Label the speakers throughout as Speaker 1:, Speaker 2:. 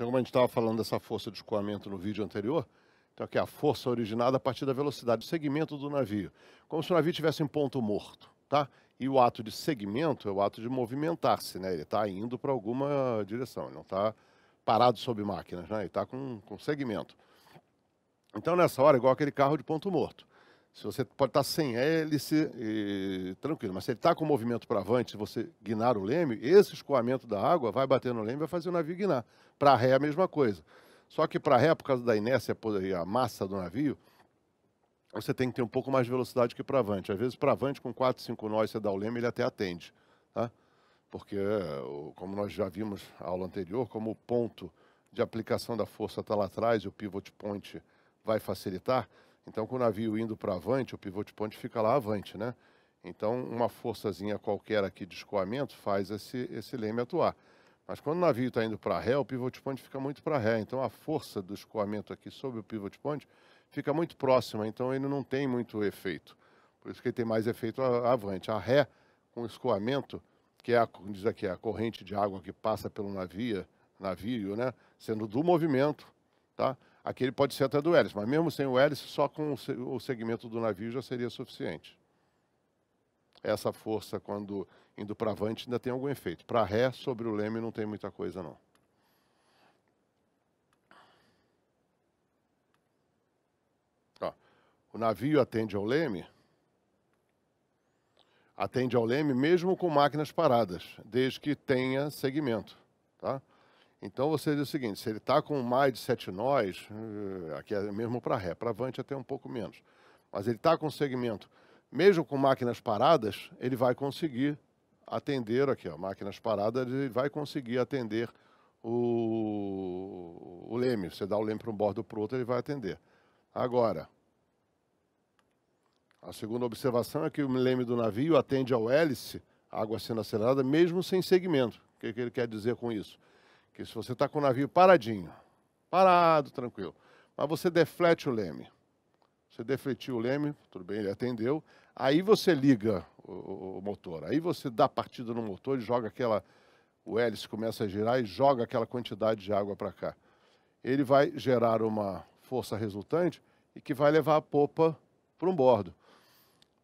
Speaker 1: Então, como a gente estava falando dessa força de escoamento no vídeo anterior, então aqui é a força originada a partir da velocidade, o segmento do navio. Como se o navio tivesse em ponto morto, tá? E o ato de segmento é o ato de movimentar-se, né? Ele está indo para alguma direção, ele não está parado sob máquinas, né? Ele está com, com segmento. Então, nessa hora, é igual aquele carro de ponto morto. Se você pode estar sem hélice, e, tranquilo, mas se ele está com o movimento para avante, se você guinar o leme, esse escoamento da água vai bater no leme e vai fazer o navio guinar. Para ré é a mesma coisa. Só que para ré, por causa da inércia e a massa do navio, você tem que ter um pouco mais de velocidade que para avante. Às vezes, para avante, com 4, 5 nós, você dá o leme, ele até atende. Tá? Porque, como nós já vimos na aula anterior, como o ponto de aplicação da força está lá atrás e o pivot point vai facilitar, então, com o navio indo para avante, o pivote point fica lá avante, né? Então, uma forçazinha qualquer aqui de escoamento faz esse, esse leme atuar. Mas quando o navio está indo para ré, o pivote point fica muito para ré. Então, a força do escoamento aqui sobre o pivote point fica muito próxima. Então, ele não tem muito efeito. Por isso que ele tem mais efeito avante. A ré com escoamento, que é a, diz aqui, a corrente de água que passa pelo navio, navio né? Sendo do movimento, tá? Aquele pode ser até do hélice, mas mesmo sem o hélice, só com o segmento do navio já seria suficiente. Essa força, quando indo para avante, ainda tem algum efeito. Para ré, sobre o leme, não tem muita coisa, não. Ó, o navio atende ao leme, atende ao leme mesmo com máquinas paradas, desde que tenha segmento. Tá? Então você diz o seguinte: se ele está com mais de sete nós, eh, aqui é mesmo para ré, para avante até um pouco menos, mas ele está com segmento, mesmo com máquinas paradas, ele vai conseguir atender aqui, ó, máquinas paradas, ele vai conseguir atender o, o leme. Você dá o leme para um bordo para o outro, ele vai atender. Agora, a segunda observação é que o leme do navio atende ao hélice, água sendo acelerada, mesmo sem segmento. O que, que ele quer dizer com isso? Porque se você está com o navio paradinho, parado, tranquilo, mas você deflete o leme. Você defletiu o leme, tudo bem, ele atendeu. Aí você liga o, o motor, aí você dá partida no motor e joga aquela. O hélice começa a girar e joga aquela quantidade de água para cá. Ele vai gerar uma força resultante e que vai levar a popa para um bordo.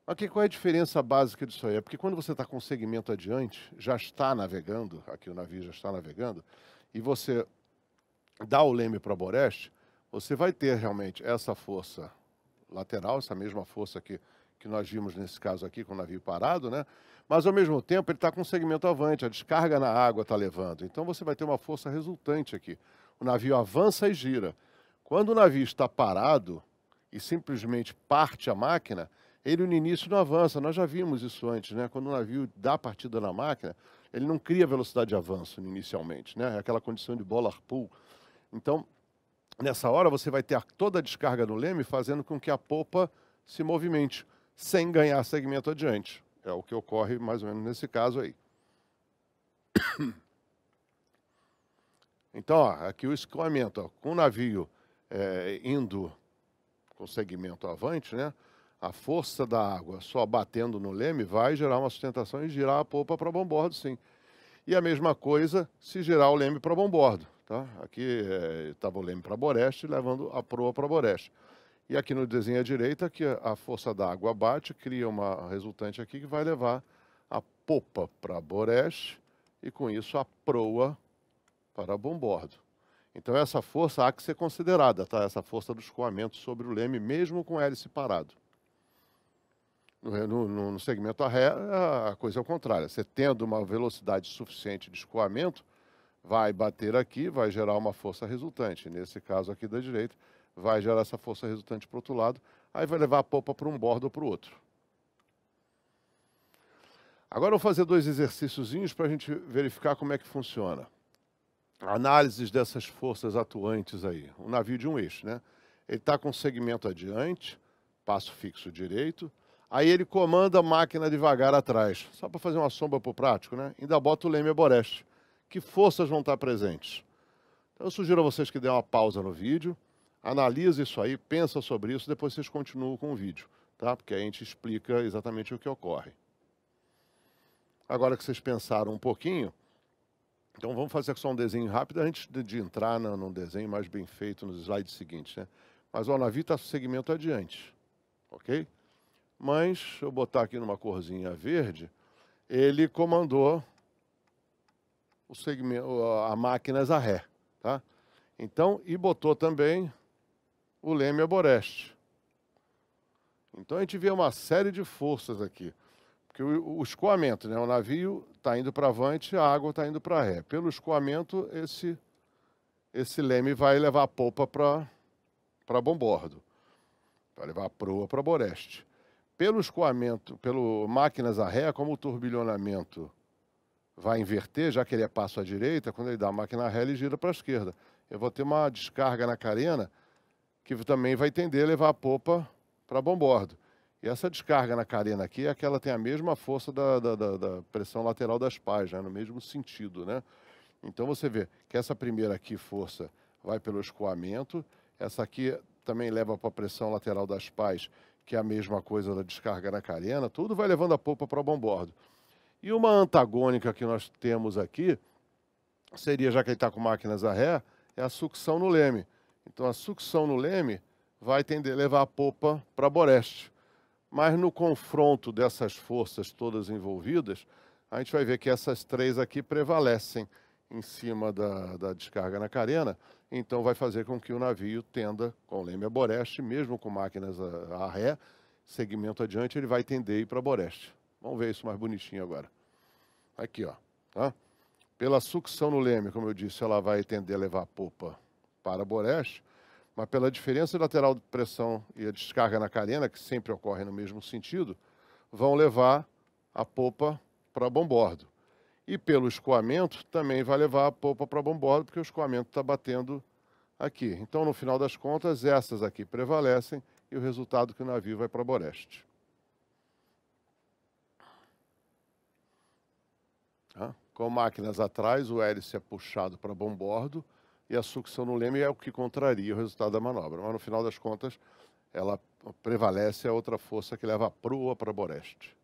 Speaker 1: Mas qual é a diferença básica disso aí? É porque quando você está com o segmento adiante, já está navegando, aqui o navio já está navegando, e você dá o leme para Boreste, você vai ter realmente essa força lateral, essa mesma força que, que nós vimos nesse caso aqui com o navio parado, né? Mas ao mesmo tempo ele está com um segmento avante, a descarga na água está levando. Então você vai ter uma força resultante aqui. O navio avança e gira. Quando o navio está parado e simplesmente parte a máquina, ele no início não avança. Nós já vimos isso antes, né? Quando o navio dá partida na máquina, ele não cria velocidade de avanço inicialmente, né? É aquela condição de bolar pull. Então, nessa hora você vai ter toda a descarga no leme fazendo com que a polpa se movimente, sem ganhar segmento adiante. É o que ocorre mais ou menos nesse caso aí. Então, ó, aqui o escoamento, ó, com o navio é, indo com segmento avante, né? a força da água só batendo no leme vai gerar uma sustentação e girar a polpa para bombordo, sim. E a mesma coisa se girar o leme para bombordo. Tá? Aqui estava eh, é, o leme para boreste, levando a proa para boreste. E aqui no desenho à direita, que a força da água bate, cria uma resultante aqui que vai levar a popa para boreste e com isso a proa para bombordo. Então essa força há que ser considerada, tá? essa força do escoamento sobre o leme, mesmo com hélice parado. No, no, no segmento a ré, a coisa é o contrário. Você tendo uma velocidade suficiente de escoamento, vai bater aqui, vai gerar uma força resultante. Nesse caso aqui da direita, vai gerar essa força resultante para o outro lado, aí vai levar a polpa para um bordo ou para o outro. Agora eu vou fazer dois exercíciozinhos para a gente verificar como é que funciona. Análises dessas forças atuantes aí. O navio de um eixo, né? Ele está com segmento adiante, passo fixo direito, Aí ele comanda a máquina devagar atrás, só para fazer uma sombra para o prático, né? Ainda bota o Leme Boreste. Que forças vão estar presentes? Então eu sugiro a vocês que dêem uma pausa no vídeo, analisa isso aí, pensa sobre isso, depois vocês continuam com o vídeo, tá? Porque a gente explica exatamente o que ocorre. Agora que vocês pensaram um pouquinho, então vamos fazer só um desenho rápido antes de entrar num desenho mais bem feito nos slides seguintes, né? Mas o navio está segmento adiante, ok? mas eu botar aqui numa corzinha verde, ele comandou o segmento, a máquina a ré. Tá? Então, e botou também o leme a boreste. Então a gente vê uma série de forças aqui. Porque o, o escoamento, né? o navio está indo para avante, a água está indo para ré. Pelo escoamento, esse, esse leme vai levar a polpa para bombordo, vai levar a proa para boreste pelo escoamento, pelo máquinas a ré, como o turbilhonamento vai inverter, já que ele é passo à direita, quando ele dá a máquina a ré, ele gira para a esquerda. Eu vou ter uma descarga na carena que também vai tender a levar a popa para bombordo. E essa descarga na carena aqui é que tem a mesma força da, da, da, da pressão lateral das pás, né? no mesmo sentido. Né? Então você vê que essa primeira aqui, força, vai pelo escoamento, essa aqui também leva para a pressão lateral das pás que é a mesma coisa da descarga na carena, tudo vai levando a polpa para o bom E uma antagônica que nós temos aqui seria, já que ele está com máquinas a ré, é a sucção no leme. Então a sucção no leme vai tender a levar a polpa para Boreste. Mas no confronto dessas forças todas envolvidas, a gente vai ver que essas três aqui prevalecem em cima da, da descarga na carena, então vai fazer com que o navio tenda com leme a boreste, mesmo com máquinas a, a ré, segmento adiante, ele vai tender ir para boreste. Vamos ver isso mais bonitinho agora. Aqui, ó. Tá? Pela sucção no leme, como eu disse, ela vai tender a levar a popa para boreste, mas pela diferença lateral de pressão e a descarga na carena, que sempre ocorre no mesmo sentido, vão levar a popa para bombordo. E pelo escoamento, também vai levar a polpa para a porque o escoamento está batendo aqui. Então, no final das contas, essas aqui prevalecem e o resultado é que o navio vai para Boreste. Com máquinas atrás, o hélice é puxado para bombordo e a sucção no leme é o que contraria o resultado da manobra. Mas, no final das contas, ela prevalece a é outra força que leva a proa para Boreste.